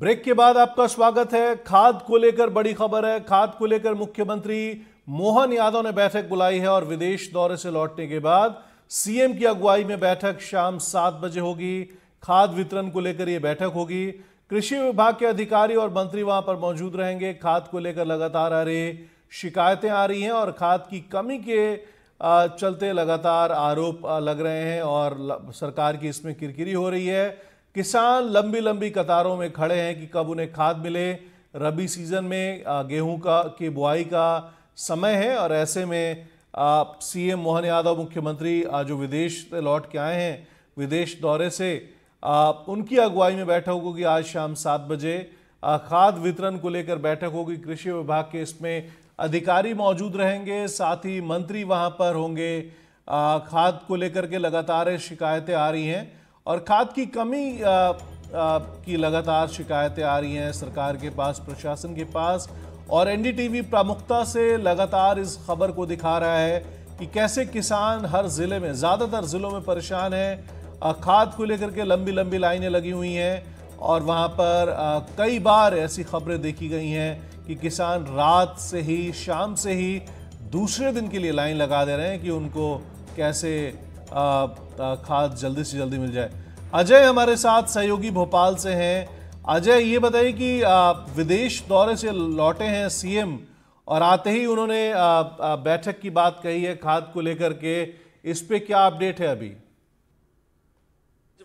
break के बाद आपका स्वागत है खाद को लेकर बड़ी खबर है खाद को लेकर मुख्यमंत्री मोहन यादव ने बैठक बुलाई है और विदेश दौरे से लौटने के बाद सीएम की अगुवाई में बैठक शाम सात बजे होगी खाद वितरण को लेकर यह बैठक होगी कृषि विभाग के अधिकारी और मंत्री वहां पर मौजूद रहेंगे खाद को लेकर लगातार आ रही शिकायतें आ रही हैं और खाद की कमी के चलते लगातार आरोप लग रहे हैं और सरकार की इसमें किरकिरी हो रही है किसान लंबी लंबी कतारों में खड़े हैं कि कब उन्हें खाद मिले रबी सीज़न में गेहूं का की बुआई का समय है और ऐसे में सीएम मोहन यादव मुख्यमंत्री जो विदेश लौट के आए हैं विदेश दौरे से उनकी अगुवाई में बैठक होगी आज शाम सात बजे खाद वितरण को लेकर बैठक होगी कृषि विभाग के इसमें अधिकारी मौजूद रहेंगे साथ ही मंत्री वहां पर होंगे खाद को लेकर के लगातार शिकायतें आ रही हैं और खाद की कमी आ, आ, की लगातार शिकायतें आ रही हैं सरकार के पास प्रशासन के पास और एनडीटीवी प्रमुखता से लगातार इस खबर को दिखा रहा है कि कैसे किसान हर ज़िले में ज़्यादातर ज़िलों में परेशान हैं खाद को लेकर के लंबी लंबी लाइनें लगी हुई हैं और वहाँ पर आ, कई बार ऐसी खबरें देखी गई हैं कि किसान रात से ही शाम से ही दूसरे दिन के लिए लाइन लगा दे रहे हैं कि उनको कैसे खाद जल्दी से जल्दी मिल जाए अजय हमारे साथ सहयोगी भोपाल से हैं अजय ये बताइए कि विदेश दौरे से लौटे हैं सीएम और आते ही उन्होंने बैठक की बात कही है खाद को लेकर के इस पे क्या अपडेट है अभी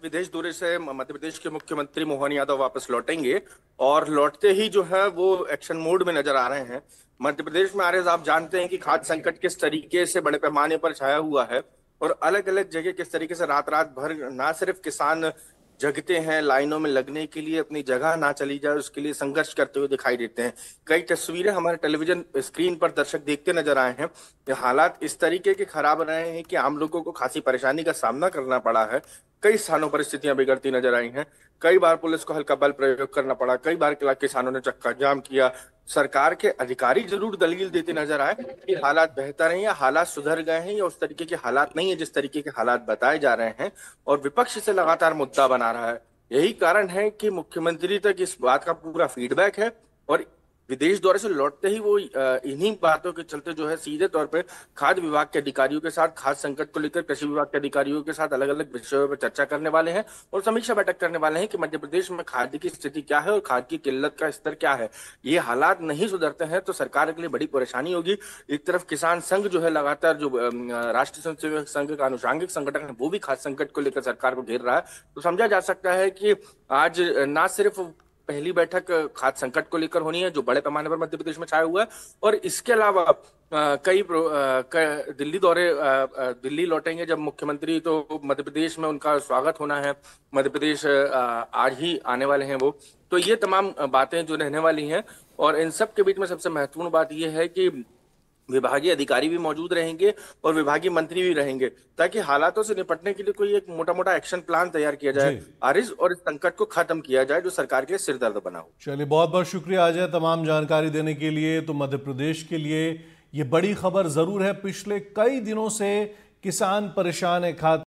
विदेश दौरे से मध्य प्रदेश के मुख्यमंत्री मोहन यादव वापस लौटेंगे और लौटते ही जो है वो एक्शन मोड में नजर आ रहे हैं मध्य प्रदेश में रहे आप जानते हैं कि खाद संकट किस तरीके से बड़े पैमाने पर छाया हुआ है और अलग अलग जगह किस तरीके से रात रात भर ना सिर्फ किसान जगते हैं लाइनों में लगने के लिए अपनी जगह ना चली जाए उसके लिए संघर्ष करते हुए दिखाई देते हैं कई तस्वीरें हमारे टेलीविजन स्क्रीन पर दर्शक देखते नजर आए हैं हालात इस तरीके के खराब रहे हैं कि आम लोगों को खासी परेशानी का सामना करना पड़ा है कई स्थानों पर स्थितियां बिगड़ती नजर आई हैं कई बार पुलिस को हल्का बल प्रयोग करना पड़ा कई बार किसानों ने चक्का जाम किया सरकार के अधिकारी जरूर दलील देते नजर आए कि हालात बेहतर हैं या हालात सुधर गए हैं या उस तरीके के हालात नहीं है जिस तरीके के हालात बताए जा रहे हैं और विपक्ष से लगातार मुद्दा बना रहा है यही कारण है कि मुख्यमंत्री तक इस बात का पूरा फीडबैक है और विदेश दौरे से लौटते ही वो इन्हीं बातों के चलते जो है सीधे तौर पर खाद्य विभाग के अधिकारियों के साथ खाद्य संकट को लेकर कृषि विभाग के अधिकारियों के साथ अलग अलग विषयों पर चर्चा करने वाले हैं और समीक्षा बैठक करने वाले हैं कि मध्य प्रदेश में खाद्य की स्थिति क्या है और खाद्य की किल्लत का स्तर क्या है ये हालात नहीं सुधरते हैं तो सरकार के लिए बड़ी परेशानी होगी एक तरफ किसान संघ जो है लगातार जो राष्ट्रीय स्वयंसेवक संघ का अनुषांगिक संगठन है वो भी खाद्य संकट को लेकर सरकार को घेर रहा है तो समझा जा सकता है कि आज ना सिर्फ पहली बैठक खाद संकट को लेकर होनी है जो बड़े पैमाने पर मध्य प्रदेश में छाया हुआ है और इसके अलावा कई दिल्ली दौरे दिल्ली लौटेंगे जब मुख्यमंत्री तो मध्य प्रदेश में उनका स्वागत होना है मध्य प्रदेश आज ही आने वाले हैं वो तो ये तमाम बातें जो रहने वाली हैं और इन सब के बीच में सबसे महत्वपूर्ण बात यह है कि विभागीय अधिकारी भी मौजूद रहेंगे और विभागीय मंत्री भी रहेंगे ताकि हालातों से निपटने के लिए कोई एक मोटा मोटा एक्शन प्लान तैयार किया जाए आरिज और इस संकट को खत्म किया जाए जो सरकार के लिए सिरदर्द बना हो चलिए बहुत बहुत शुक्रिया आजय तमाम जानकारी देने के लिए तो मध्य प्रदेश के लिए ये बड़ी खबर जरूर है पिछले कई दिनों से किसान परेशान है खाद